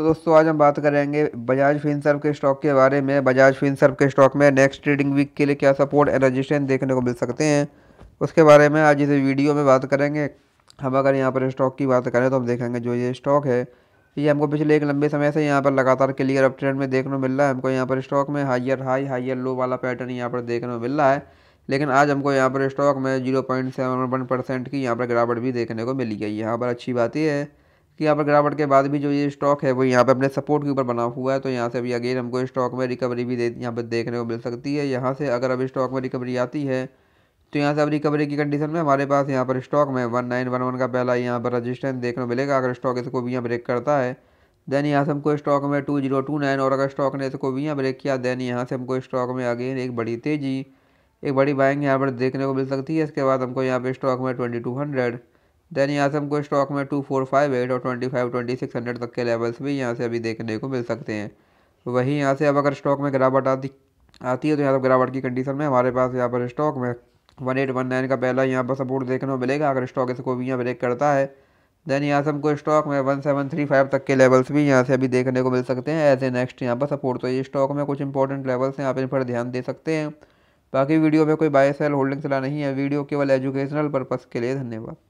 तो दोस्तों आज हम बात करेंगे बजाज फिनसर्व के स्टॉक के बारे में बजाज फिनसर्व के स्टॉक में नेक्स्ट ट्रेडिंग वीक के लिए क्या सपोर्ट एंड रजिस्टेंस देखने को मिल सकते हैं उसके बारे में आज इस वीडियो में बात करेंगे हम अगर यहाँ पर स्टॉक की बात करें तो हम देखेंगे जो ये स्टॉक है ये हमको पिछले एक लंबे समय से यहाँ पर लगातार क्लियर अप ट्रेंड में देखने को मिल रहा है हमको यहाँ पर स्टॉक में हाइयर हाई हाइयर लो वाला पैटर्न यहाँ पर देखने को मिल रहा है लेकिन आज हमको यहाँ पर स्टॉक में zero point seven one percent की यहाँ पर गिरावट भी देखने को मिली है यहाँ पर अच्छी बात यह है कि यहाँ पर गिरावट के बाद भी जो ये स्टॉक है वो यहाँ पे अपने सपोर्ट के ऊपर बना हुआ है तो यहाँ से अभी अगेन हमको स्टॉक में रिकवरी भी दे यहाँ पर देखने को मिल सकती है यहाँ से अगर अभी स्टॉक में रिकवरी आती है तो यहाँ से अब रिकवरी की कंडीशन में हमारे पास यहाँ पर स्टॉक में वन नाइन वन वन का पहला यहाँ पर रजिस्टेंस देखने को मिलेगा अगर स्टॉक इसको भी यहाँ ब्रेक करता है देन यहाँ से हमको स्टॉक में टू जीरो टू नाइन और अगर स्टॉक ने इसको भी यहाँ ब्रेक किया देन यहाँ से हमको स्टॉक में अगेन एक बड़ी तेज़ी एक बड़ी बाइंग यहाँ पर देखने को मिल सकती है इसके बाद हमको यहाँ पर स्टॉक में ट्वेंटी टू हंड्रेड देन यहाँ से हमको स्टॉक में टू फोर फाइव एट और twenty five twenty six hundred तक के लेवल्स भी यहाँ से अभी देखने को मिल सकते हैं तो वहीं यहाँ से अब अगर स्टॉक में गिरावट आती आती है तो यहाँ पर गिरावट की कंडीशन में हमारे पास यहाँ पर स्टॉक में वन एट वन नाइन का पहला यहाँ पर सपोर्ट देखने को मिलेगा अगर स्टॉक इसको भी यहाँ ब्रेक करता है देन यहाँ से हमको स्टॉक में वन सेवन थ्री फाइव तक के लेवल्स भी यहाँ से अभी देखने को मिल सकते हैं एज ए नेक्स्ट यहाँ पर सपोर्ट तो ये स्टॉक में कुछ इंपॉर्टेंट लेवल्स हैं आप इन पर ध्यान दे सकते हैं बाकी वीडियो में कोई बाय सेल होल्डिंग सलाह नहीं है वीडियो केवल एजुकेशनल पर्पज़ के लिए धन्यवाद